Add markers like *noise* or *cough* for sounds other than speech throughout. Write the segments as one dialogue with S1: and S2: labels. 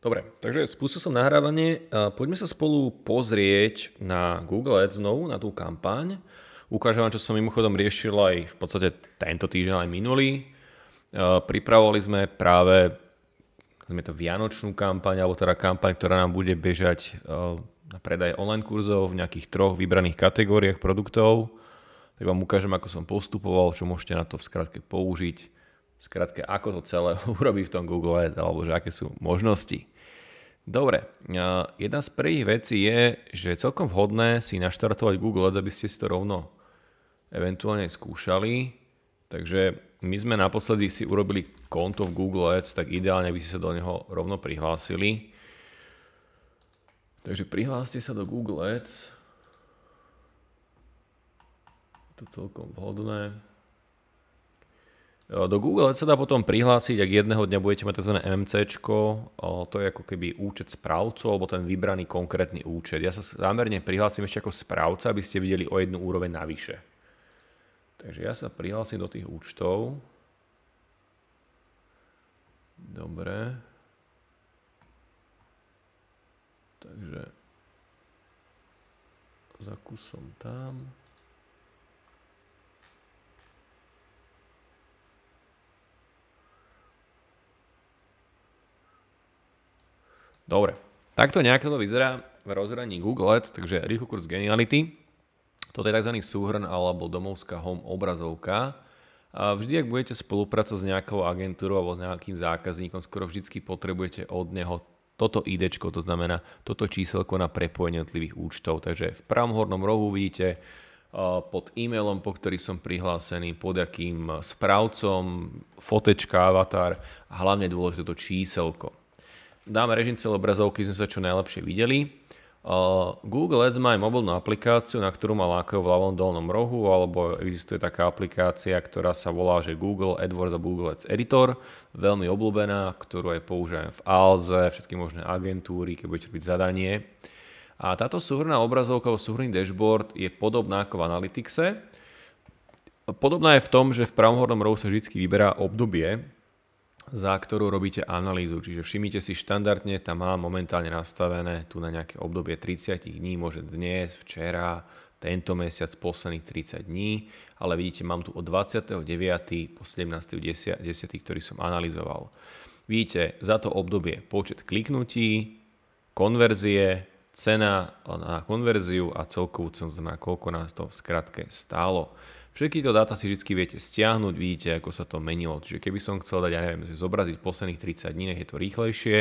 S1: Dobre, takže spustil som nahrávanie. Poďme sa spolu pozrieť na Google Ads znovu, na tú kampaň. Ukážem vám, čo som mimochodom riešil aj v podstate tento týždeň, aj minulý. Pripravovali sme práve sme to vianočnú kampaň, alebo teda kampaň, ktorá nám bude bežať e, na predaj online kurzov v nejakých troch vybraných kategóriách produktov. Tak vám ukážem, ako som postupoval, čo môžete na to v skratke použiť. V skratke, ako to celé *laughs* urobí v tom Google Ads, alebo že aké sú možnosti. Dobre, jedna z prvých vecí je, že je celkom vhodné si naštartovať Google Ads, aby ste si to rovno eventuálne skúšali. Takže my sme naposledy si urobili konto v Google Ads, tak ideálne by ste sa do neho rovno prihlásili. Takže prihláste sa do Google Ads. Je to celkom vhodné. E, do Google Ads sa dá potom prihlásiť, ak jedného dňa budete mať tzv. MMC, e, to je ako keby účet správcu alebo ten vybraný konkrétny účet. Ja sa zámerne prihlásim ešte ako správca, aby ste videli o jednu úroveň navyše. Takže ja sa prihlásim do tých účtov. Dobre. Takže zakusom tam. Dobre, takto nejak to vyzerá v rozhraní Google Ads, takže rýchlo kurz geniality. Toto je tzv. súhrn alebo domovská home obrazovka. A vždy, ak budete spolupracovať s nejakou agentúrou alebo s nejakým zákazníkom, skoro vždy potrebujete od neho toto ID, to znamená toto číselko na prepojenie jednotlivých účtov. Takže v pravom hornom rohu vidíte pod e-mailom, po ktorý som prihlásený, pod akým správcom, fotečka, avatar a hlavne dôležité to číselko dáme režim celobrazovky, sme sa čo najlepšie videli. Google Ads má aj mobilnú aplikáciu, na ktorú má lákajú v ľavom dolnom rohu, alebo existuje taká aplikácia, ktorá sa volá, že Google AdWords a Google Ads Editor, veľmi obľúbená, ktorú aj používam v Alze, všetky možné agentúry, keď budete robiť zadanie. A táto súhrná obrazovka, súhrný dashboard je podobná ako v Analyticse. Podobná je v tom, že v pravom hornom rohu sa vždy vyberá obdobie, za ktorú robíte analýzu. Čiže všimnite si štandardne, tam mám momentálne nastavené tu na nejaké obdobie 30 dní, môže dnes, včera, tento mesiac, posledných 30 dní, ale vidíte, mám tu od 29. po 17.10., 10., ktorý som analyzoval. Vidíte za to obdobie počet kliknutí, konverzie, cena na konverziu a celkovú cenu, znamená koľko nás to v skratke stálo. Všetky to dáta si vždy viete stiahnuť, vidíte, ako sa to menilo. Čiže keby som chcel dať, ja neviem, zobraziť posledných 30 dní, nech je to rýchlejšie,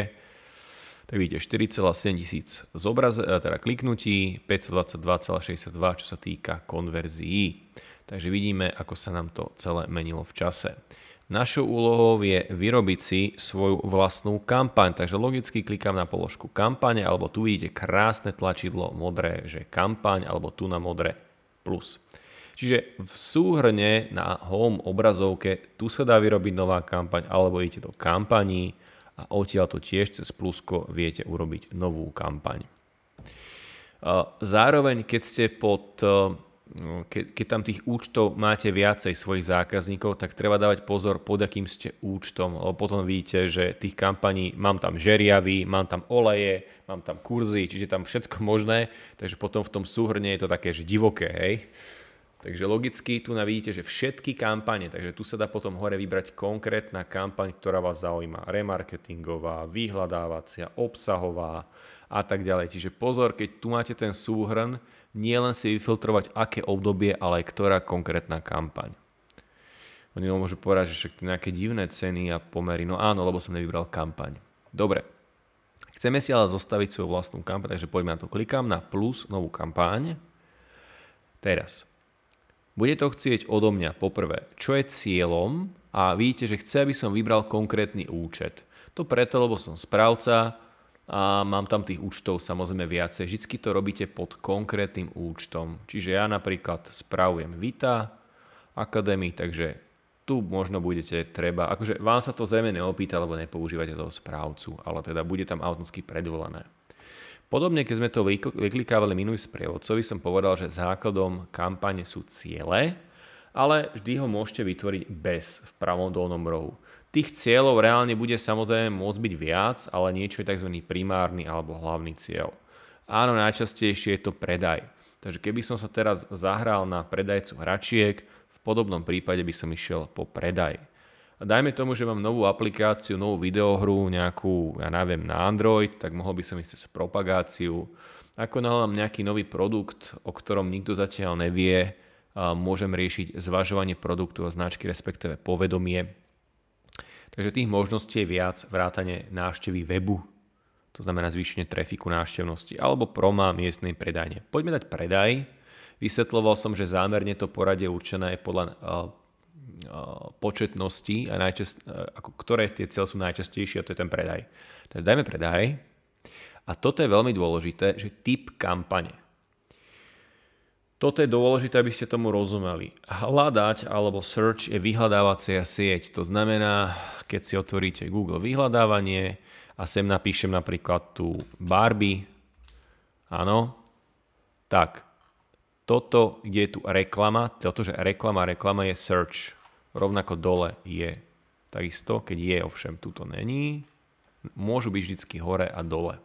S1: tak vidíte 4,7 tisíc zobraz, e, teda kliknutí, 522,62, čo sa týka konverzií. Takže vidíme, ako sa nám to celé menilo v čase. Našou úlohou je vyrobiť si svoju vlastnú kampaň, takže logicky klikám na položku kampane, alebo tu vidíte krásne tlačidlo modré, že kampaň, alebo tu na modré plus. Čiže v súhrne na home obrazovke tu sa dá vyrobiť nová kampaň alebo idete do kampaní a odtiaľ to tiež cez plusko viete urobiť novú kampaň. Zároveň, keď ste pod e, Ke, keď tam tých účtov máte viacej svojich zákazníkov, tak treba dávať pozor, pod akým ste účtom. Lebo potom vidíte, že tých kampaní mám tam žeriavy, mám tam oleje, mám tam kurzy, čiže tam všetko možné, takže potom v tom súhrne je to také, že divoké, hej. Takže logicky tu na vidíte, že všetky kampane, takže tu sa dá potom hore vybrať konkrétna kampaň, ktorá vás zaujíma. Remarketingová, vyhľadávacia, obsahová a tak ďalej. Čiže pozor, keď tu máte ten súhrn, nie len si vyfiltrovať, aké obdobie, ale aj ktorá konkrétna kampaň. Oni môžu povedať, že však nejaké divné ceny a pomery. No áno, lebo som nevybral kampaň. Dobre. Chceme si ale zostaviť svoju vlastnú kampaň, takže poďme na to. Klikám na plus, novú kampaň. Teraz bude to chcieť odo mňa poprvé, čo je cieľom a vidíte, že chce, aby som vybral konkrétny účet. To preto, lebo som správca a mám tam tých účtov samozrejme viacej. Vždycky to robíte pod konkrétnym účtom. Čiže ja napríklad spravujem Vita Academy, takže tu možno budete treba, akože vám sa to zrejme neopýta, lebo nepoužívate toho správcu, ale teda bude tam automaticky predvolané. Podobne, keď sme to vyklikávali minulý sprievodcovi, som povedal, že základom kampane sú ciele, ale vždy ho môžete vytvoriť bez v pravom dolnom rohu. Tých cieľov reálne bude samozrejme môcť byť viac, ale niečo je tzv. primárny alebo hlavný cieľ. Áno, najčastejšie je to predaj. Takže keby som sa teraz zahral na predajcu hračiek, v podobnom prípade by som išiel po predaj dajme tomu, že mám novú aplikáciu, novú videohru, nejakú, ja neviem, na Android, tak mohol by som ísť cez propagáciu. Ako náhle nejaký nový produkt, o ktorom nikto zatiaľ nevie, môžem riešiť zvažovanie produktu a značky, respektíve povedomie. Takže tých možností je viac vrátane návštevy webu, to znamená zvýšenie trafiku návštevnosti, alebo proma miestnej predajne. Poďme dať predaj. Vysvetloval som, že zámerne to poradie určené je podľa Eh, početnosti, a najčast, eh, ako, ktoré tie cieľ sú najčastejšie, a to je ten predaj. Takže teda dajme predaj. A toto je veľmi dôležité, že typ kampane. Toto je dôležité, aby ste tomu rozumeli. Hľadať alebo search je vyhľadávacia sieť. To znamená, keď si otvoríte Google vyhľadávanie a sem napíšem napríklad tu Barbie, áno, tak toto, kde je tu reklama, toto, že reklama, reklama je search. Rovnako dole je takisto, keď je ovšem tuto není, môžu byť vždy hore a dole.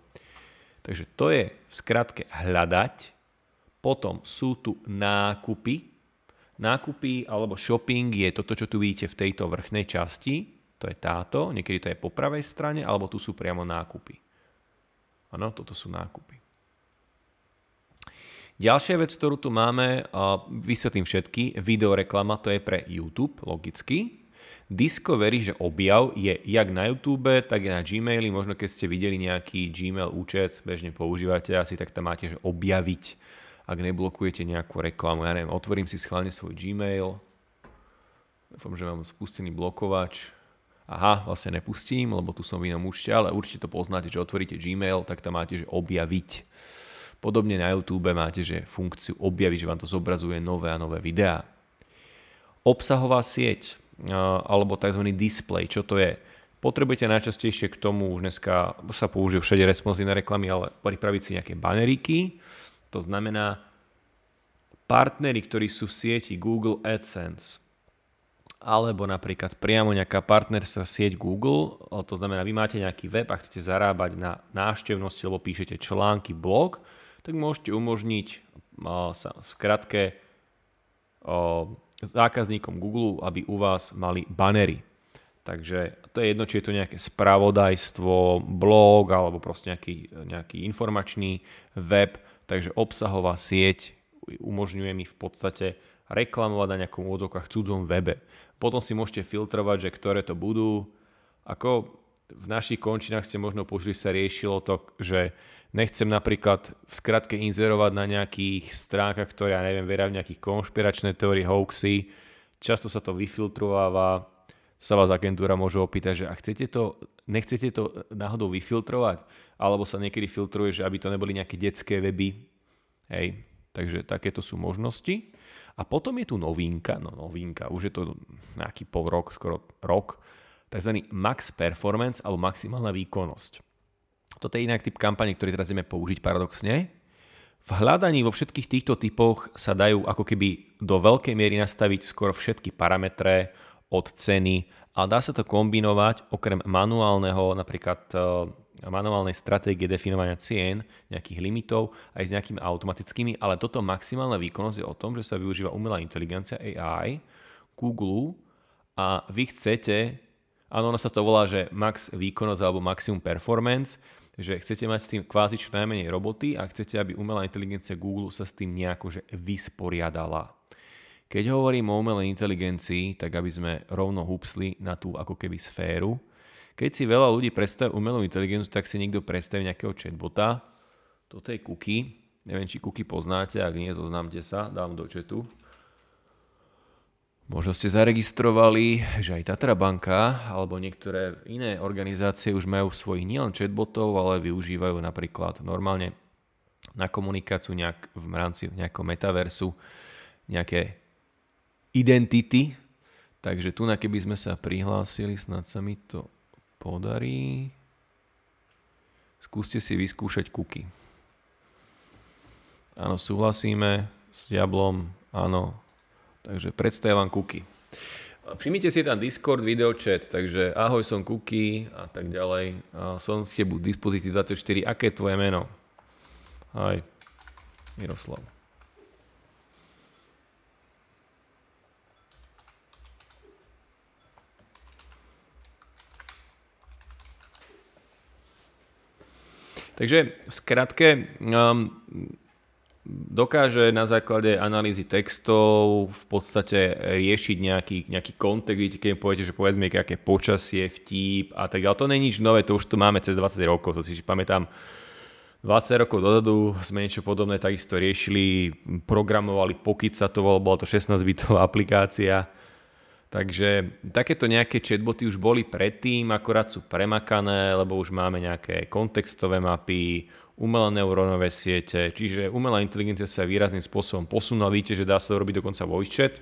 S1: Takže to je v skratke hľadať, potom sú tu nákupy, nákupy alebo shopping je toto, čo tu vidíte v tejto vrchnej časti, to je táto, niekedy to je po pravej strane, alebo tu sú priamo nákupy. Áno, toto sú nákupy. Ďalšia vec, ktorú tu máme, vysvetlím všetky, videoreklama to je pre YouTube, logicky. Discovery že objav je jak na YouTube, tak aj na Gmaili. Možno keď ste videli nejaký Gmail účet, bežne používate asi, tak tam máte, že objaviť, ak neblokujete nejakú reklamu. Ja neviem, otvorím si schválne svoj Gmail. Dúfam, že mám spustený blokovač aha, vlastne nepustím, lebo tu som v inom účte, ale určite to poznáte, že otvoríte Gmail, tak tam máte, že objaviť. Podobne na YouTube máte, že funkciu objaví, že vám to zobrazuje nové a nové videá. Obsahová sieť alebo tzv. display, čo to je? Potrebujete najčastejšie k tomu, už dneska už sa použijú všade responsívne reklamy, ale pripraviť si nejaké baneríky. To znamená, partnery, ktorí sú v sieti Google AdSense, alebo napríklad priamo nejaká partnerská sieť Google, to znamená, vy máte nejaký web a chcete zarábať na návštevnosti, lebo píšete články, blog, tak môžete umožniť v skratke zákazníkom Google, aby u vás mali banery. Takže to je jedno, či je to nejaké spravodajstvo, blog alebo proste nejaký, nejaký informačný web. Takže obsahová sieť umožňuje mi v podstate reklamovať na nejakom úvodzovkách cudzom webe. Potom si môžete filtrovať, že ktoré to budú. Ako v našich končinách ste možno počuli, sa riešilo to, že Nechcem napríklad v skratke inzerovať na nejakých stránkach, ktoré, ja neviem, veria v nejakých konšpiračné teórie, hoaxy. Často sa to vyfiltrováva, sa vás agentúra môže opýtať, že a chcete to, nechcete to náhodou vyfiltrovať? Alebo sa niekedy filtruje, že aby to neboli nejaké detské weby. Hej, takže takéto sú možnosti. A potom je tu novinka, no novinka, už je to nejaký pol rok, skoro rok, takzvaný max performance alebo maximálna výkonnosť. Toto je inak typ kampane, ktorý teraz ideme použiť paradoxne. V hľadaní vo všetkých týchto typoch sa dajú ako keby do veľkej miery nastaviť skoro všetky parametre od ceny a dá sa to kombinovať okrem manuálneho napríklad e, manuálnej stratégie definovania cien, nejakých limitov aj s nejakými automatickými, ale toto maximálna výkonnosť je o tom, že sa využíva umelá inteligencia AI, Google a vy chcete, áno, ono sa to volá, že max výkonnosť alebo maximum performance, Takže chcete mať s tým kvázi čo najmenej roboty a chcete, aby umelá inteligencia Google sa s tým nejako že vysporiadala. Keď hovorím o umelej inteligencii, tak aby sme rovno húpsli na tú ako keby sféru. Keď si veľa ľudí predstaví umelú inteligenciu, tak si niekto predstaví nejakého chatbota. Toto je Cookie. Neviem, či Cookie poznáte, ak nie, zoznámte sa, dám do chatu. Možno ste zaregistrovali, že aj Tatra banka alebo niektoré iné organizácie už majú svojich nielen chatbotov, ale využívajú napríklad normálne na komunikáciu nejak, v rámci nejakého metaversu nejaké identity. Takže tu na keby sme sa prihlásili, snad sa mi to podarí. Skúste si vyskúšať kuky. Áno, súhlasíme s Diablom, áno, Takže predstávam Kuky. Všimnite si tam Discord, videočet, takže ahoj, som Kuky a tak ďalej. A som s tebou v dispozícii 24. Aké je tvoje meno? Aj, Miroslav. Takže v skratke, um, dokáže na základe analýzy textov v podstate riešiť nejaký, nejaký kontext, kde keď poviete, že povedzme, aké počasie, vtip a tak ďalej. To nie je nič nové, to už tu máme cez 20 rokov, to si pamätám. 20 rokov dozadu sme niečo podobné takisto riešili, programovali pokiaľ sa to bolo, bola to 16-bitová *laughs* aplikácia, Takže takéto nejaké chatboty už boli predtým, akorát sú premakané, lebo už máme nejaké kontextové mapy, umelé neurónové siete, čiže umelá inteligencia sa výrazným spôsobom posunula. Víte, že dá sa robiť dokonca voice chat.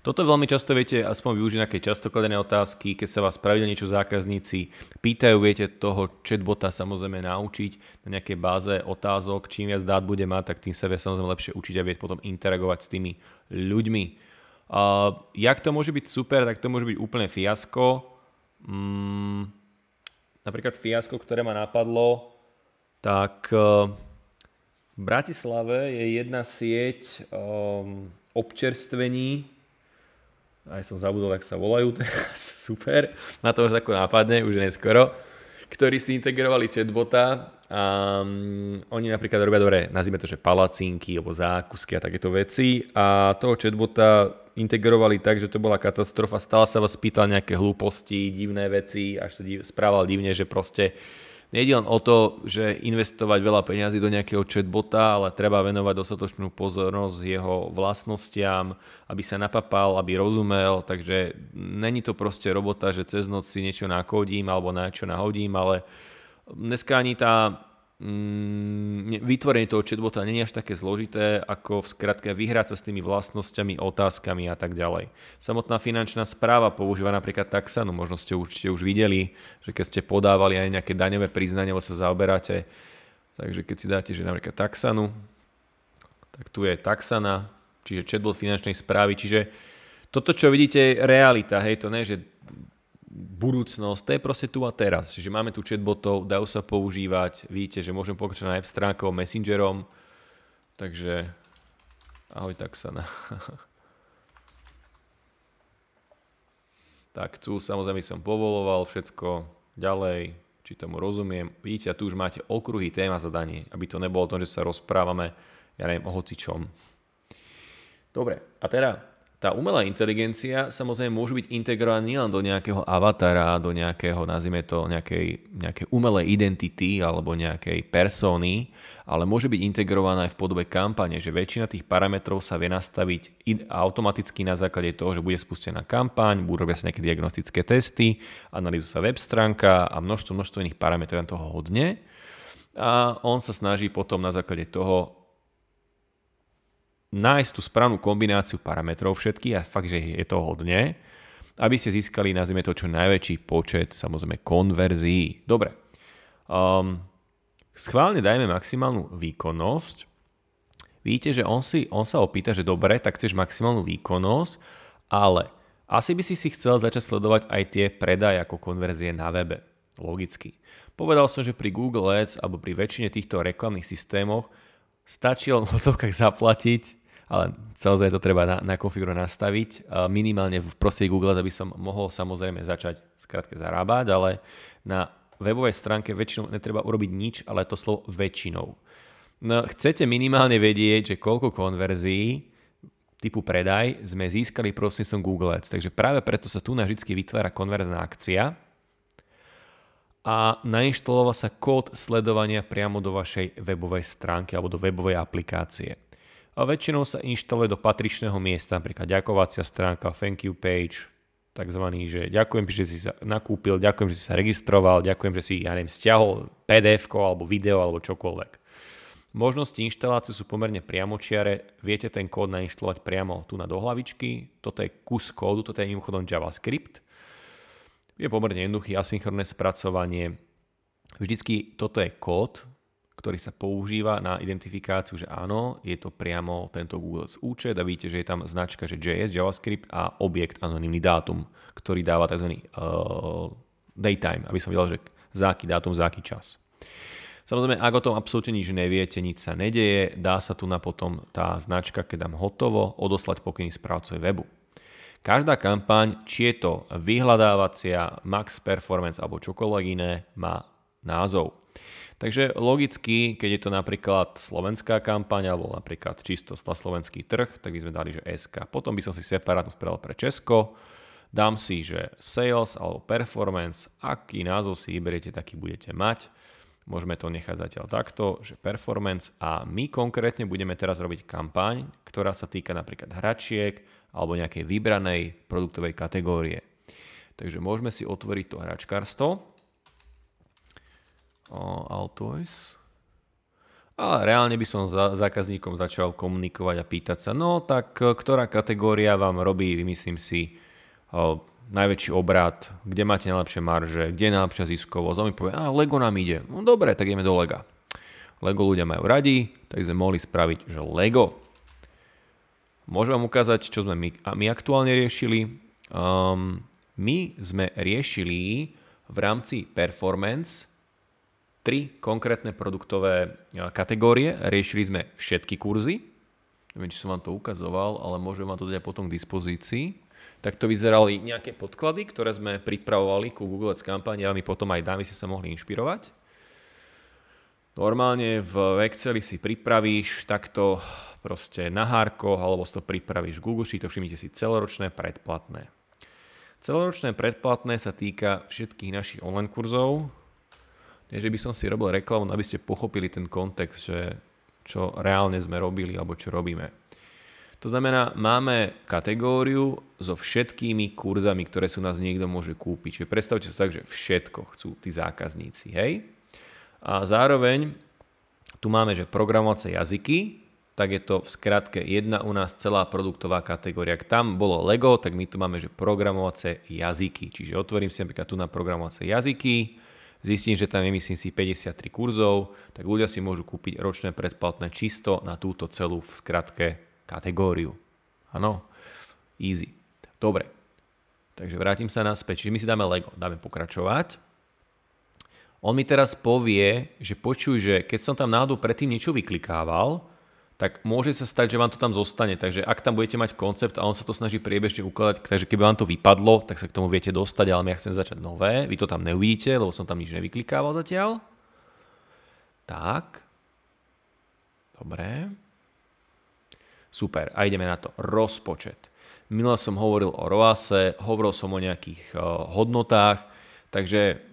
S1: Toto veľmi často viete, aspoň využiť nejaké často kladené otázky, keď sa vás pravidelne niečo zákazníci pýtajú, viete toho chatbota samozrejme naučiť na nejakej báze otázok. Čím viac dát bude mať, tak tým sa vie samozrejme lepšie učiť a vieť potom interagovať s tými ľuďmi. Uh, jak to môže byť super, tak to môže byť úplne fiasko. Mm, napríklad fiasko, ktoré ma napadlo, tak uh, v Bratislave je jedna sieť um, občerstvení, aj som zabudol, ak sa volajú teraz, *laughs* super, na to už tako nápadne, už neskoro ktorí si integrovali chatbota. A mm, oni napríklad robia dobre, nazvime to, že palacinky alebo zákusky a takéto veci a toho chatbota integrovali tak, že to bola katastrofa. Stále sa vás pýtal nejaké hlúposti, divné veci, až sa správal divne, že proste uh, nejde len o to, že investovať veľa peňazí do nejakého chatbota, ale treba venovať dostatočnú pozornosť jeho vlastnostiam, aby sa napapal, aby rozumel, takže není to proste robota, že cez noc si niečo nakodím alebo na čo nahodím, ale dneska ani tá mm, vytvorenie toho chatbota nie je až také zložité, ako v skratke vyhrať sa s tými vlastnosťami, otázkami a tak ďalej. Samotná finančná správa používa napríklad taxanu, možno ste určite už videli, že keď ste podávali aj nejaké daňové priznanie, alebo sa zaoberáte, takže keď si dáte, že napríklad taxanu, tak tu je taxana, čiže chatbot finančnej správy, čiže toto, čo vidíte, je realita, hej, to ne, že budúcnosť, to je proste tu a teraz. Čiže máme tu chatbotov, dajú sa používať, vidíte, že môžem pokračovať aj v stránkou, messengerom, takže ahoj na... *laughs* tak tu samozrejme som povoloval všetko ďalej, či tomu rozumiem. Vidíte, a tu už máte okruhy téma zadanie, aby to nebolo o tom, že sa rozprávame, ja neviem, o hocičom. Dobre, a teda tá umelá inteligencia samozrejme môže byť integrovaná nielen do nejakého avatara, do nejakého, nazvime to, nejakej, nejakej umelej identity alebo nejakej persony, ale môže byť integrovaná aj v podobe kampane, že väčšina tých parametrov sa vie nastaviť automaticky na základe toho, že bude spustená kampaň, budú robia sa nejaké diagnostické testy, analýzu sa web stránka a množstvo, množstvo iných parametrov, toho hodne. A on sa snaží potom na základe toho nájsť tú správnu kombináciu parametrov všetkých a fakt, že je to hodne, aby ste získali, nazvime to, čo najväčší počet, samozrejme, konverzií. Dobre. Um, schválne dajme maximálnu výkonnosť. Vidíte, že on, si, on sa opýta, že dobre, tak chceš maximálnu výkonnosť, ale asi by si si chcel začať sledovať aj tie predaje ako konverzie na webe. Logicky. Povedal som, že pri Google Ads alebo pri väčšine týchto reklamných systémoch stačí len v zaplatiť ale celé to treba na, na konfiguro nastaviť. E, minimálne v prostredí Google, aby som mohol samozrejme začať skrátke zarábať, ale na webovej stránke väčšinou netreba urobiť nič, ale to slovo väčšinou. No, chcete minimálne vedieť, že koľko konverzií typu predaj sme získali prostredníctvom Google Ads. Takže práve preto sa tu na vždy vytvára konverzná akcia a nainštaloval sa kód sledovania priamo do vašej webovej stránky alebo do webovej aplikácie a väčšinou sa inštaluje do patričného miesta, napríklad ďakovacia stránka, thank you page, takzvaný, že ďakujem, že si sa nakúpil, ďakujem, že si sa registroval, ďakujem, že si, ja neviem, stiahol pdf alebo video alebo čokoľvek. Možnosti inštalácie sú pomerne priamočiare, viete ten kód nainštalovať priamo tu na dohlavičky, toto je kus kódu, toto je mimochodom JavaScript, je pomerne jednoduchý asynchronné spracovanie. Vždycky toto je kód, ktorý sa používa na identifikáciu, že áno, je to priamo tento Google účet a vidíte, že je tam značka, že JS, JavaScript a objekt anonimný dátum, ktorý dáva tzv. Uh, daytime, aby som videl, že za aký dátum, za aký čas. Samozrejme, ak o tom absolútne nič neviete, nič sa nedeje, dá sa tu na potom tá značka, keď dám hotovo, odoslať pokyny správcovi webu. Každá kampaň, či je to vyhľadávacia, max performance alebo čokoľvek iné, má názov. Takže logicky, keď je to napríklad slovenská kampaň alebo napríklad čisto slovenský trh, tak by sme dali, že SK. Potom by som si separátno spravil pre Česko, dám si, že sales alebo performance, aký názov si vyberiete, taký budete mať. Môžeme to nechať zatiaľ takto, že performance a my konkrétne budeme teraz robiť kampaň, ktorá sa týka napríklad hračiek alebo nejakej vybranej produktovej kategórie. Takže môžeme si otvoriť to hračkarstvo Altois. A reálne by som za zákazníkom začal komunikovať a pýtať sa, no tak e, ktorá kategória vám robí, vymyslím si, o, najväčší obrad, kde máte najlepšie marže, kde je najlepšia ziskovosť. A mi povie, a Lego nám ide. No dobre, tak ideme do Lega. Lego ľudia majú radi, tak sme mohli spraviť, že Lego. Môžem vám ukázať, čo sme my, my aktuálne riešili. Um, my sme riešili v rámci performance tri konkrétne produktové e, kategórie. Riešili sme všetky kurzy. Neviem, či som vám to ukazoval, ale môžem vám to dať potom k dispozícii. Takto vyzerali nejaké podklady, ktoré sme pripravovali ku Google Ads kampani a my potom aj dámy si sa mohli inšpirovať. Normálne v Exceli si pripravíš takto proste na hárko, alebo si to pripravíš v Google či to všimnite si celoročné predplatné. Celoročné predplatné sa týka všetkých našich online kurzov, nie že by som si robil reklamu, no aby ste pochopili ten kontext, že čo reálne sme robili alebo čo robíme. To znamená, máme kategóriu so všetkými kurzami, ktoré sú nás niekto môže kúpiť. Čiže predstavte sa tak, že všetko chcú tí zákazníci, hej? A zároveň tu máme, že programovacie jazyky, tak je to v skratke jedna u nás celá produktová kategória. Ak tam bolo Lego, tak my tu máme, že programovacie jazyky. Čiže otvorím si napríklad tu na programovacie jazyky, zistím, že tam je myslím si 53 kurzov, tak ľudia si môžu kúpiť ročné predplatné čisto na túto celú v skratke kategóriu. Áno, easy. Dobre, takže vrátim sa naspäť. Čiže my si dáme Lego, dáme pokračovať. On mi teraz povie, že počuj, že keď som tam náhodou predtým niečo vyklikával, tak môže sa stať, že vám to tam zostane. Takže ak tam budete mať koncept a on sa to snaží priebežne ukladať, takže keby vám to vypadlo, tak sa k tomu viete dostať, ale ja chcem začať nové, vy to tam neuvidíte, lebo som tam nič nevyklikával zatiaľ. Tak. Dobre. Super, a ideme na to. Rozpočet. Minule som hovoril o ROASe, hovoril som o nejakých e, hodnotách, takže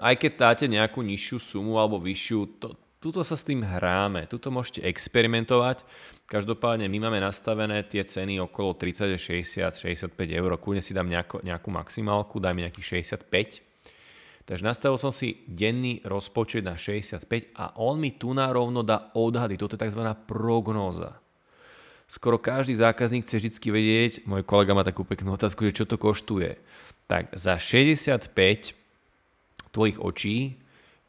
S1: aj keď dáte nejakú nižšiu sumu alebo vyššiu, to, tuto sa s tým hráme, tuto môžete experimentovať. Každopádne my máme nastavené tie ceny okolo 30, 60, 65 eur. Kúne si dám nejakú, nejakú maximálku, daj mi nejakých 65. Takže nastavil som si denný rozpočet na 65 a on mi tu na rovno dá odhady. Toto je tzv. prognóza. Skoro každý zákazník chce vždy vedieť, môj kolega má takú peknú otázku, že čo to koštuje. Tak za 65 tvojich očí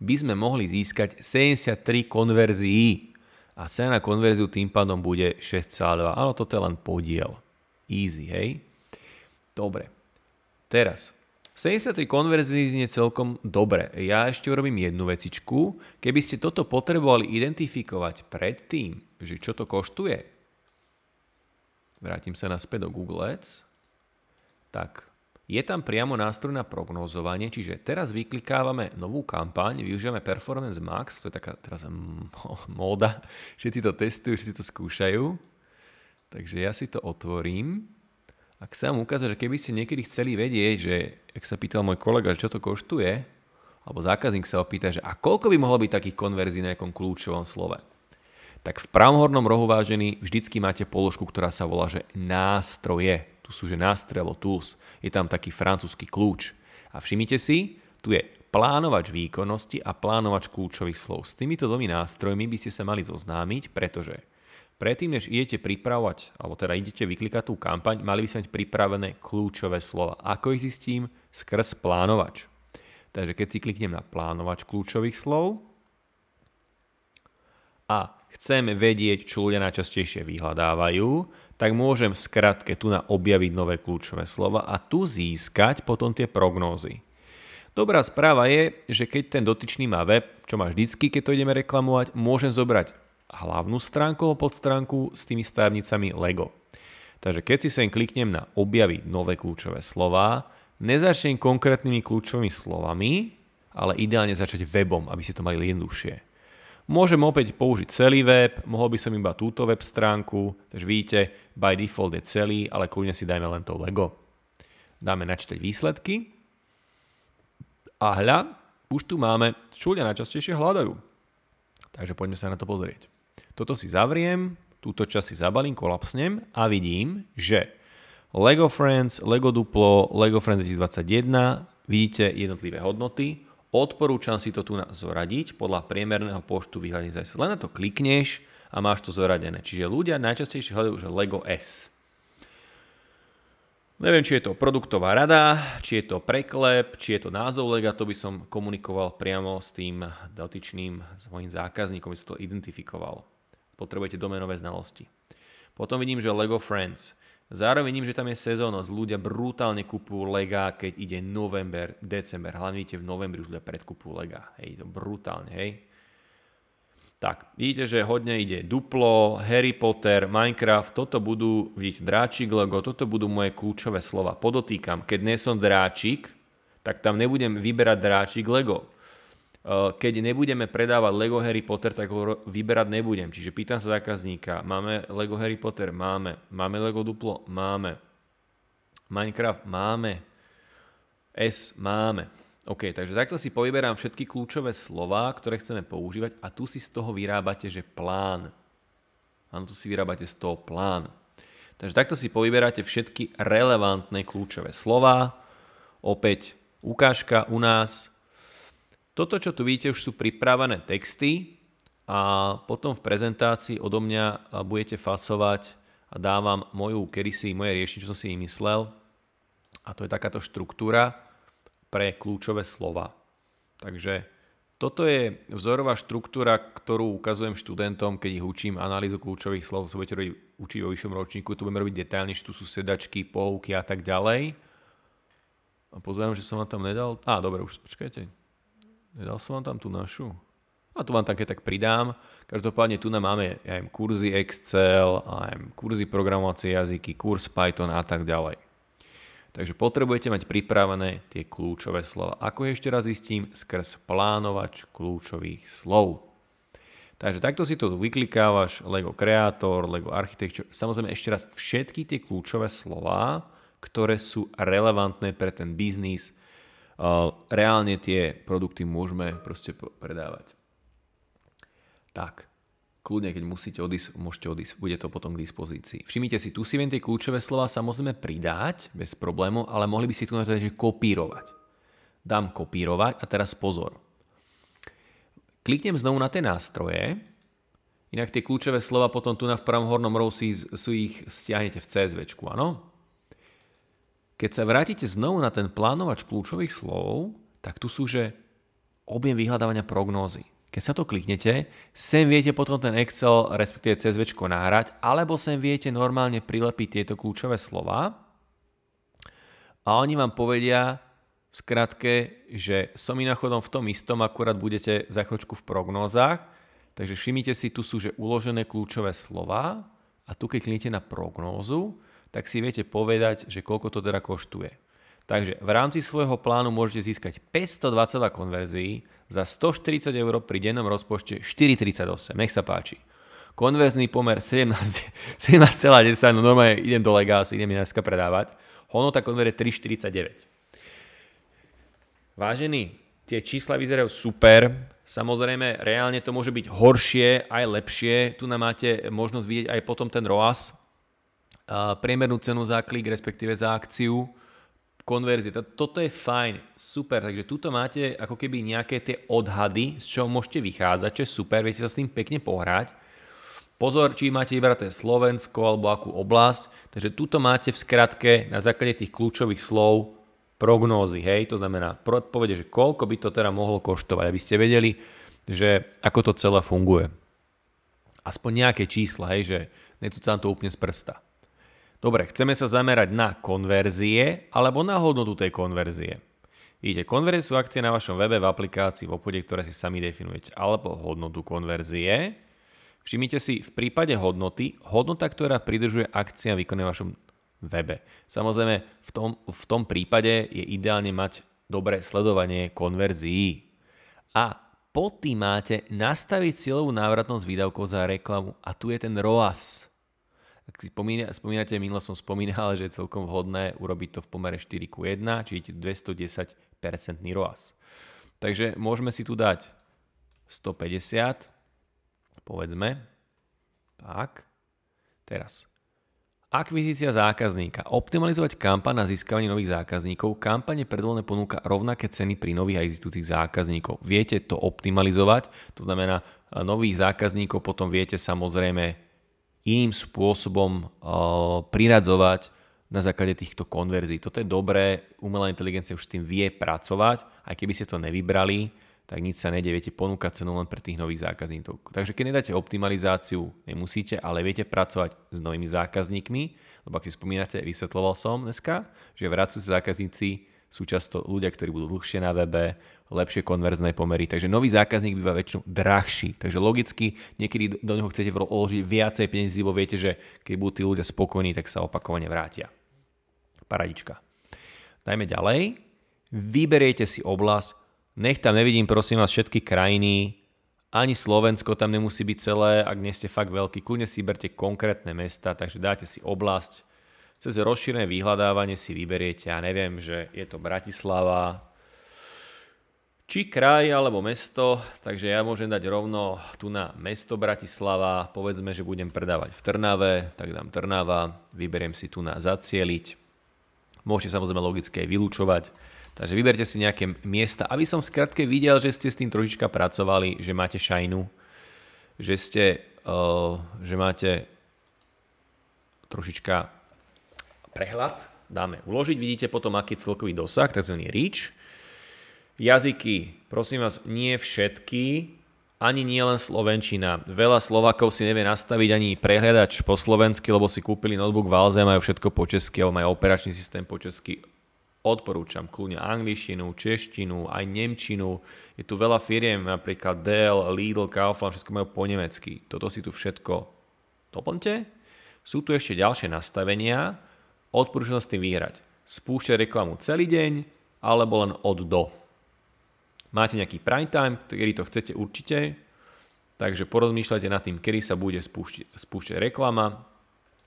S1: by sme mohli získať 73 konverzií. A cena na konverziu tým pádom bude 6,2. Áno, toto je len podiel. Easy, hej? Dobre. Teraz, 73 konverzií znie celkom dobre. Ja ešte urobím jednu vecičku. Keby ste toto potrebovali identifikovať pred tým, že čo to koštuje, vrátim sa naspäť do Google Ads, tak je tam priamo nástroj na prognozovanie, čiže teraz vyklikávame novú kampaň, využívame Performance Max, to je taká teraz *laughs* móda, všetci to testujú, všetci to skúšajú. Takže ja si to otvorím. Ak sa vám ukáže, že keby ste niekedy chceli vedieť, že, ak sa pýtal môj kolega, že čo to koštuje, alebo zákazník sa opýta, že a koľko by mohlo byť takých konverzí na nejakom kľúčovom slove, tak v pravom hornom rohu vážený vždycky máte položku, ktorá sa volá, že nástroje tu sú že nástrelo, tools, je tam taký francúzsky kľúč. A všimnite si, tu je plánovač výkonnosti a plánovač kľúčových slov. S týmito dvomi nástrojmi by ste sa mali zoznámiť, pretože predtým, než idete pripravovať, alebo teda idete vyklikať tú kampaň, mali by ste mať pripravené kľúčové slova. Ako ich zistím? Skrz plánovač. Takže keď si kliknem na plánovač kľúčových slov a chceme vedieť, čo ľudia najčastejšie vyhľadávajú, tak môžem v skratke tu na objaviť nové kľúčové slova a tu získať potom tie prognózy. Dobrá správa je, že keď ten dotyčný má web, čo má vždycky, keď to ideme reklamovať, môžem zobrať hlavnú stránku alebo podstránku s tými stavnicami LEGO. Takže keď si sem kliknem na objaviť nové kľúčové slova, nezačnem konkrétnymi kľúčovými slovami, ale ideálne začať webom, aby ste to mali jednoduchšie. Môžem opäť použiť celý web, mohol by som iba túto web stránku, takže vidíte, by default je celý, ale kľudne si dajme len to Lego. Dáme načítať výsledky. A hľa, už tu máme, čo ľudia najčastejšie hľadajú. Takže poďme sa na to pozrieť. Toto si zavriem, túto časť si zabalím, kolapsnem a vidím, že Lego Friends, Lego Duplo, Lego Friends 2021, vidíte jednotlivé hodnoty, Odporúčam si to tu na zoradiť podľa priemerného počtu vyhľadníc. Len na to klikneš a máš to zoradené. Čiže ľudia najčastejšie hľadajú, že LEGO S. Neviem, či je to produktová rada, či je to preklep, či je to názov lega, to by som komunikoval priamo s tým dotyčným, s mojim zákazníkom, by som to identifikoval. Potrebujete domenové znalosti. Potom vidím, že LEGO Friends. Zároveň im, že tam je sezónnosť, ľudia brutálne kupujú lega, keď ide november, december, hlavne vidíte v novembri už ľudia predkupujú lega, hej, to brutálne, hej. Tak, vidíte, že hodne ide Duplo, Harry Potter, Minecraft, toto budú, vidíte, dráčik, logo, toto budú moje kľúčové slova. Podotýkam, keď nie som dráčik, tak tam nebudem vyberať dráčik, lego Eh, keď nebudeme predávať Lego Harry Potter, tak ho vyberať nebudem. Čiže pýtam sa zákazníka, máme Lego Harry Potter? Máme. Máme Lego Duplo? Máme. Minecraft? Máme. S? Máme. OK, takže takto si povyberám všetky kľúčové slova, ktoré chceme používať a tu si z toho vyrábate, že plán. Áno, tu si vyrábate z toho plán. Takže takto si povyberáte všetky relevantné kľúčové slova. Opäť ukážka u nás toto, čo tu vidíte, už sú pripravené texty a potom v prezentácii odo mňa budete fasovať a dávam moju kerysi, moje riešenie, čo som si vymyslel. A to je takáto štruktúra pre kľúčové slova. Takže toto je vzorová štruktúra, ktorú ukazujem študentom, keď ich učím analýzu kľúčových slov, sa budete robiť, učiť vo vyššom ročníku, tu budeme robiť detailnejšie, tu sú sedačky, pouky a tak ďalej. A pozerám, že som vám tam nedal... Á, dobre, už počkajte. Nedal som vám tam tú našu? A tu vám také tak pridám. Každopádne tu nám máme aj kurzy Excel, aj kurzy programovacie jazyky, kurz Python a tak ďalej. Takže potrebujete mať pripravené tie kľúčové slova. Ako ešte raz zistím? Skrz plánovač kľúčových slov. Takže takto si to vyklikávaš, Lego Creator, Lego Architecture. Samozrejme ešte raz všetky tie kľúčové slova, ktoré sú relevantné pre ten biznis, Eh, reálne tie produkty môžeme proste predávať. Tak, kľudne, keď musíte odísť, môžete odísť, bude to potom k dispozícii. Všimnite si, tu si viem tie kľúčové slova samozrejme pridať bez problému, ale mohli by si tu naťať, že kopírovať. Dám kopírovať a teraz pozor. Kliknem znovu na tie nástroje, inak tie kľúčové slova potom tu na v pravom hornom rohu si, si ich stiahnete v CSV, áno? Keď sa vrátite znovu na ten plánovač kľúčových slov, tak tu sú, že objem vyhľadávania prognózy. Keď sa to kliknete, sem viete potom ten Excel, respektíve CSV nahrať, alebo sem viete normálne prilepiť tieto kľúčové slova a oni vám povedia v skratke, že som inachodom v tom istom, akurát budete za chvíľočku v prognózach, takže všimnite si, tu sú že uložené kľúčové slova a tu keď kliknete na prognózu, tak si viete povedať, že koľko to teda koštuje. Takže v rámci svojho plánu môžete získať 520 konverzií za 140 eur pri dennom rozpočte 4,38. Nech sa páči. Konverzný pomer 17,10, 17, *laughs* no normálne idem do legásy, idem dneska predávať. Honota konver je 3,49. Vážení, tie čísla vyzerajú super, samozrejme reálne to môže byť horšie, aj lepšie. Tu nám máte možnosť vidieť aj potom ten ROAS, priemernú cenu za klik, respektíve za akciu, konverzie. Toto je fajn, super, takže tuto máte ako keby nejaké tie odhady, z čoho môžete vychádzať, čo je super, viete sa s tým pekne pohrať. Pozor, či máte vybraté Slovensko alebo akú oblasť, takže tuto máte v skratke na základe tých kľúčových slov prognózy, hej, to znamená predpovede, že koľko by to teda mohlo koštovať, aby ste vedeli, že ako to celé funguje. Aspoň nejaké čísla, hej, že necúcam to úplne z prsta. Dobre, chceme sa zamerať na konverzie alebo na hodnotu tej konverzie. Vidíte, konverzie sú akcie na vašom webe, v aplikácii, v obchode, ktoré si sami definujete, alebo hodnotu konverzie. Všimnite si, v prípade hodnoty, hodnota, ktorá pridržuje akcia výkonne vašom webe. Samozrejme, v tom, v tom prípade je ideálne mať dobré sledovanie konverzií. A pod tým máte nastaviť cieľovú návratnosť výdavkov za reklamu. A tu je ten ROAS. Ak si spomína, spomínate, minulo som spomínal, že je celkom vhodné urobiť to v pomere 4 ku 1, čiže 210% ROAS. Takže môžeme si tu dať 150, povedzme, tak, teraz. Akvizícia zákazníka. Optimalizovať kampaň na získavanie nových zákazníkov. Kampane predvolené ponúka rovnaké ceny pri nových a existujúcich zákazníkov. Viete to optimalizovať, to znamená nových zákazníkov potom viete samozrejme iným spôsobom eh, priradzovať na základe týchto konverzií. Toto je dobré, umelá inteligencia už s tým vie pracovať, aj keby ste to nevybrali, tak nič sa nejde, viete ponúkať cenu len pre tých nových zákazníkov. Takže keď nedáte optimalizáciu, nemusíte, ale viete pracovať s novými zákazníkmi, lebo ak si spomínate, vysvetloval som dneska, že vracujú sa zákazníci sú často ľudia, ktorí budú dlhšie na webe, lepšie konverzné pomery, takže nový zákazník býva väčšinou drahší. Takže logicky niekedy do neho chcete vložiť viacej peniazy, lebo viete, že keď budú tí ľudia spokojní, tak sa opakovane vrátia. Paradička. Dajme ďalej. Vyberiete si oblasť, nech tam nevidím prosím vás všetky krajiny, ani Slovensko tam nemusí byť celé, ak nie ste fakt veľký, kľudne si berte konkrétne mesta, takže dáte si oblasť, cez rozšírené vyhľadávanie si vyberiete, ja neviem, že je to Bratislava, či kraj alebo mesto, takže ja môžem dať rovno tu na mesto Bratislava, povedzme, že budem predávať v Trnave, tak dám Trnava, vyberiem si tu na zacieliť. Môžete samozrejme logické aj vylúčovať, takže vyberte si nejaké miesta, aby som skratke videl, že ste s tým trošička pracovali, že máte šajnu, že ste, eh, že máte trošička prehľad dáme uložiť. Vidíte potom, aký je celkový dosah, tzv. reach. Jazyky, prosím vás, nie všetky, ani nie len Slovenčina. Veľa Slovakov si nevie nastaviť ani prehľadač po slovensky, lebo si kúpili notebook v Alze majú všetko po česky, alebo majú operačný systém po česky. Odporúčam kľudne angličtinu, češtinu, aj nemčinu. Je tu veľa firiem, napríklad Dell, Lidl, Kaufland, všetko majú po nemecky. Toto si tu všetko doplňte. Sú tu ešte ďalšie nastavenia, Odporúčam s tým vyhrať. Spúšťať reklamu celý deň alebo len od do. Máte nejaký prime time, kedy to chcete určite, takže porozmýšľajte nad tým, kedy sa bude spúšťať, spúšťať reklama,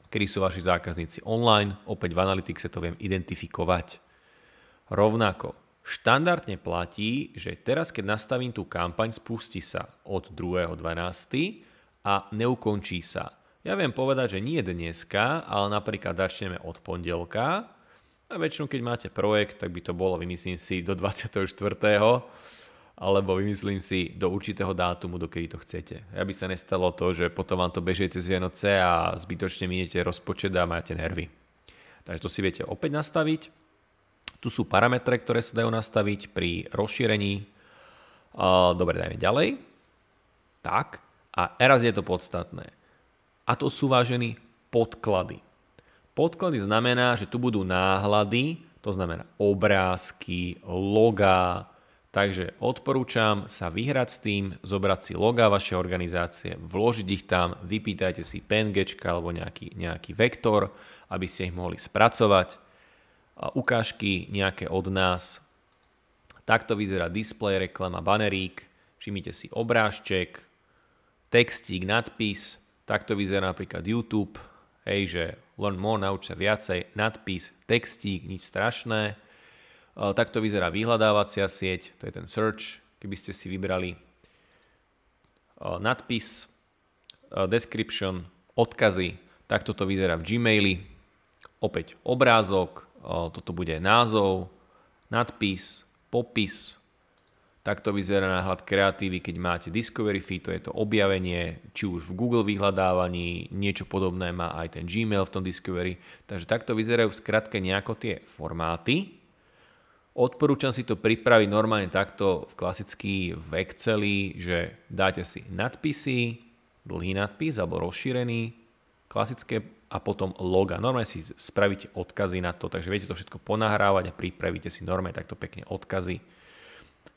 S1: kedy sú vaši zákazníci online, opäť v Analytics to viem identifikovať. Rovnako, štandardne platí, že teraz, keď nastavím tú kampaň, spustí sa od 2.12. a neukončí sa ja viem povedať, že nie dneska, ale napríklad začneme od pondelka a väčšinou keď máte projekt, tak by to bolo, vymyslím si, do 24. alebo vymyslím si do určitého dátumu, do kedy to chcete. Aby sa nestalo to, že potom vám to bežie cez Vianoce a zbytočne miniete rozpočet a máte nervy. Takže to si viete opäť nastaviť. Tu sú parametre, ktoré sa dajú nastaviť pri rozšírení. Dobre, dajme ďalej. Tak. A teraz je to podstatné a to sú vážení podklady. Podklady znamená, že tu budú náhľady, to znamená obrázky, logá, takže odporúčam sa vyhrať s tým, zobrať si logá vašej organizácie, vložiť ich tam, vypýtajte si PNG alebo nejaký, nejaký vektor, aby ste ich mohli spracovať, ukážky nejaké od nás. Takto vyzerá display, reklama, banerík, všimnite si obrážček, textík, nadpis – Takto vyzerá napríklad YouTube, hej, že learn more, nauč sa viacej, nadpis, textík, nič strašné. E, takto vyzerá vyhľadávacia sieť, to je ten search, keby ste si vybrali e, nadpis, e, description, odkazy, takto to vyzerá v Gmaili. Opäť obrázok, toto bude názov, nadpis, popis, Takto vyzerá náhľad kreatívy, keď máte Discovery Feed, to je to objavenie, či už v Google vyhľadávaní, niečo podobné má aj ten Gmail v tom Discovery. Takže takto vyzerajú v skratke nejako tie formáty. Odporúčam si to pripraviť normálne takto v klasický v Exceli, že dáte si nadpisy, dlhý nadpis alebo rozšírený, klasické a potom loga. Normálne si spravíte odkazy na to, takže viete to všetko ponahrávať a pripravíte si normálne takto pekne odkazy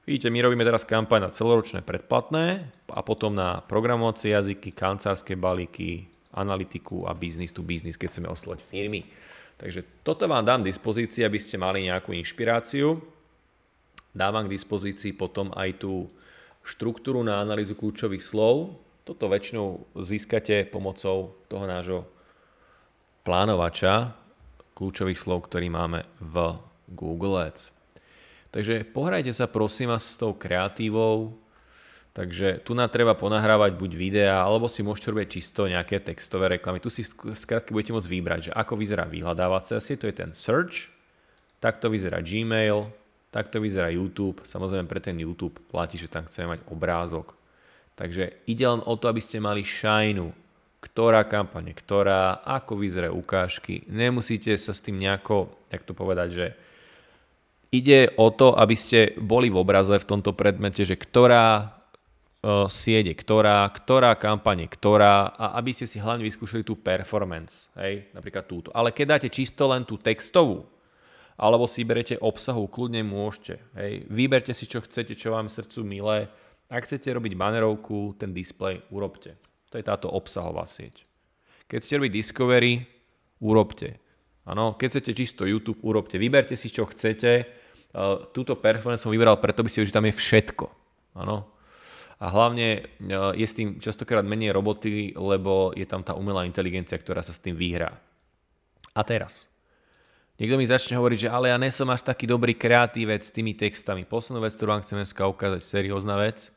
S1: Vidíte, my robíme teraz kampaň na celoročné predplatné a potom na programovacie jazyky, kancelárske balíky, analytiku a business to business, keď chceme oslovať firmy. Takže toto vám dám dispozícii, aby ste mali nejakú inšpiráciu. Dávam k dispozícii potom aj tú štruktúru na analýzu kľúčových slov. Toto väčšinou získate pomocou toho nášho plánovača kľúčových slov, ktorý máme v Google Ads. Takže pohrajte sa prosím vás s tou kreatívou, Takže tu nám treba ponahrávať buď videá, alebo si môžete robiť čisto nejaké textové reklamy. Tu si v skratke budete môcť vybrať, že ako vyzerá vyhľadávacie asi, to je ten search, takto vyzerá Gmail, takto vyzerá YouTube. Samozrejme pre ten YouTube platí, že tam chceme mať obrázok. Takže ide len o to, aby ste mali šajnu, ktorá kampane, ktorá, ako vyzerajú ukážky. Nemusíte sa s tým nejako, jak to povedať, že Ide o to, aby ste boli v obraze v tomto predmete, že ktorá e, siede ktorá, ktorá kampaň je ktorá a aby ste si hlavne vyskúšali tú performance, hej, napríklad túto. Ale keď dáte čisto len tú textovú, alebo si berete obsahu, kľudne môžete. Hej. Vyberte si, čo chcete, čo vám srdcu milé. Ak chcete robiť banerovku, ten display urobte. To je táto obsahová sieť. Keď ste robiť discovery, urobte. Ano, keď chcete čisto YouTube, urobte, vyberte si čo chcete. E, Tuto performance som vybral preto, by ste že tam je všetko. Ano. A hlavne e, je s tým častokrát menej roboty, lebo je tam tá umelá inteligencia, ktorá sa s tým vyhrá. A teraz. Niekto mi začne hovoriť, že ale ja nesom až taký dobrý kreatívec s tými textami. Posledná vec, ktorú vám chcem dneska ukázať, seriózna vec,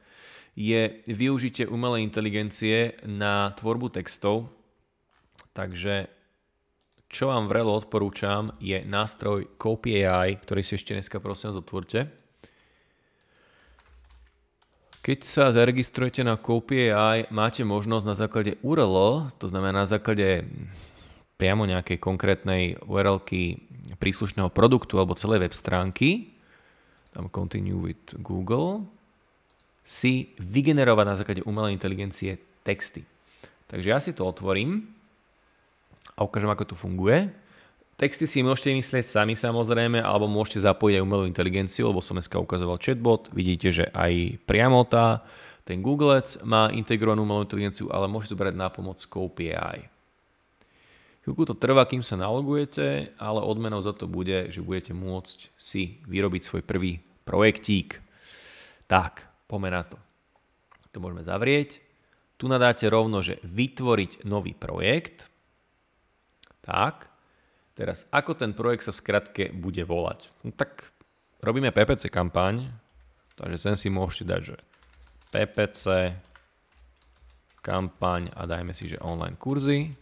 S1: je využitie umelej inteligencie na tvorbu textov. Takže čo vám vrelo odporúčam, je nástroj CopyAI, ktorý si ešte dneska prosím vás otvorte. Keď sa zaregistrujete na CopyAI, máte možnosť na základe URL, to znamená na základe priamo nejakej konkrétnej url príslušného produktu alebo celej web stránky, tam continue with Google, si vygenerovať na základe umelej inteligencie texty. Takže ja si to otvorím a ukážem, ako to funguje. Texty si môžete myslieť sami samozrejme, alebo môžete zapojiť aj umelú inteligenciu, lebo som dneska ukazoval chatbot. Vidíte, že aj priamo tá, ten Google má integrovanú umelú inteligenciu, ale môžete brať na pomoc Scope Chvíľku to trvá, kým sa nalogujete, ale odmenou za to bude, že budete môcť si vyrobiť svoj prvý projektík. Tak, poďme na to. To môžeme zavrieť. Tu nadáte rovno, že vytvoriť nový projekt. Tak, teraz ako ten projekt sa v skratke bude volať? No tak robíme PPC kampaň, takže sem si môžete dať, že PPC kampaň a dajme si, že online kurzy.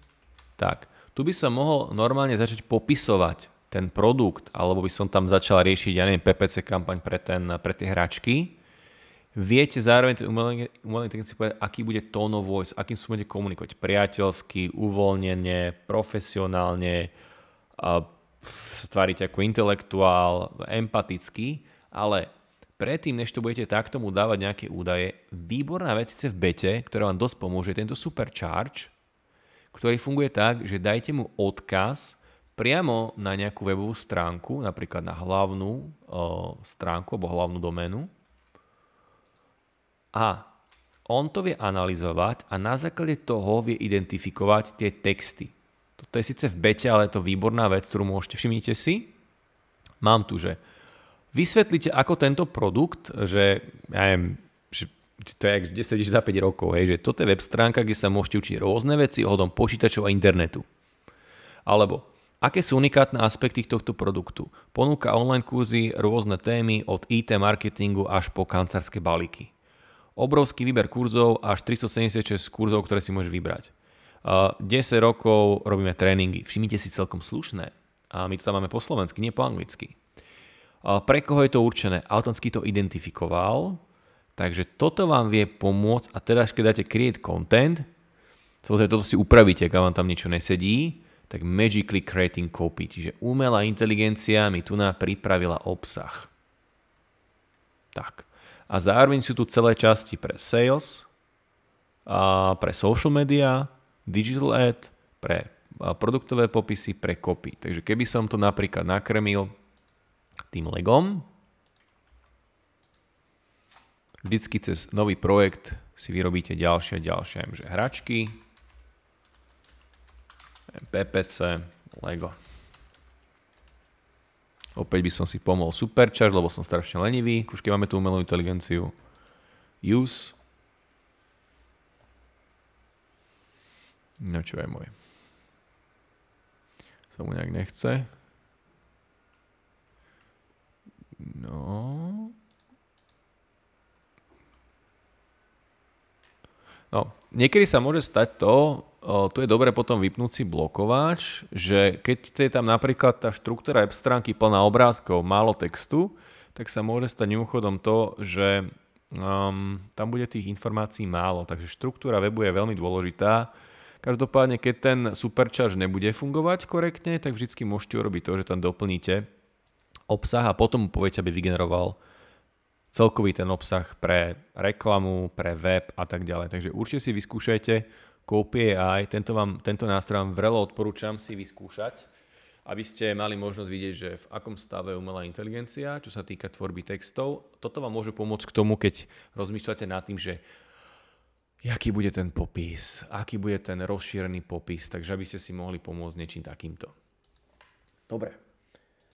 S1: Tak, tu by som mohol normálne začať popisovať ten produkt, alebo by som tam začal riešiť, ja neviem, PPC kampaň pre, ten, pre tie hračky, viete zároveň tej umelej, inteligencii povedať, aký bude tone of voice, akým sú bude komunikovať. Priateľsky, uvoľnenie, profesionálne, a sa ako intelektuál, empatický, ale predtým, než to budete takto mu dávať nejaké údaje, výborná vec v bete, ktorá vám dosť pomôže, je tento supercharge, ktorý funguje tak, že dajte mu odkaz priamo na nejakú webovú stránku, napríklad na hlavnú e, stránku alebo hlavnú doménu a on to vie analyzovať a na základe toho vie identifikovať tie texty. Toto je síce v bete, ale je to výborná vec, ktorú môžete všimniť si. Mám tu, že vysvetlíte, ako tento produkt, že, ja neviem, že to je 10 10 za 5 rokov, hej, že toto je web stránka, kde sa môžete učiť rôzne veci ohľadom počítačov a internetu. Alebo Aké sú unikátne aspekty tohto produktu? Ponúka online kurzy rôzne témy od IT marketingu až po kancelárske balíky obrovský výber kurzov, až 376 kurzov, ktoré si môžeš vybrať. 10 rokov robíme tréningy. Všimnite si celkom slušné. A my to tam máme po slovensky, nie po anglicky. Pre koho je to určené? autonsky to identifikoval, takže toto vám vie pomôcť a teraz, keď dáte create content, samozrejme toto si upravíte, ak vám tam niečo nesedí, tak magically creating copy, čiže umelá inteligencia mi tu pripravila obsah. Tak a zároveň sú tu celé časti pre sales, a pre social media, digital ad, pre produktové popisy, pre copy. Takže keby som to napríklad nakrmil tým legom, vždycky cez nový projekt si vyrobíte ďalšie a ďalšie, že hračky, PPC, Lego. Opäť by som si pomohol Supercharge, lebo som strašne lenivý. Už keď máme tú umelú inteligenciu. Use. No čo je môj. Sa mu nejak nechce. No. No, niekedy sa môže stať to, tu je dobre potom vypnúť si blokováč, že keď je tam napríklad tá štruktúra web stránky plná obrázkov, málo textu, tak sa môže stať neúchodom to, že um, tam bude tých informácií málo. Takže štruktúra webu je veľmi dôležitá. Každopádne, keď ten supercharge nebude fungovať korektne, tak vždycky môžete urobiť to, že tam doplníte obsah a potom mu poviete, aby vygeneroval celkový ten obsah pre reklamu, pre web a tak ďalej. Takže určite si vyskúšajte Copy AI. Tento, vám, tento nástroj vám vrelo odporúčam si vyskúšať, aby ste mali možnosť vidieť, že v akom stave je umelá inteligencia, čo sa týka tvorby textov. Toto vám môže pomôcť k tomu, keď rozmýšľate nad tým, že aký bude ten popis, aký bude ten rozšírený popis, takže aby ste si mohli pomôcť niečím takýmto. Dobre,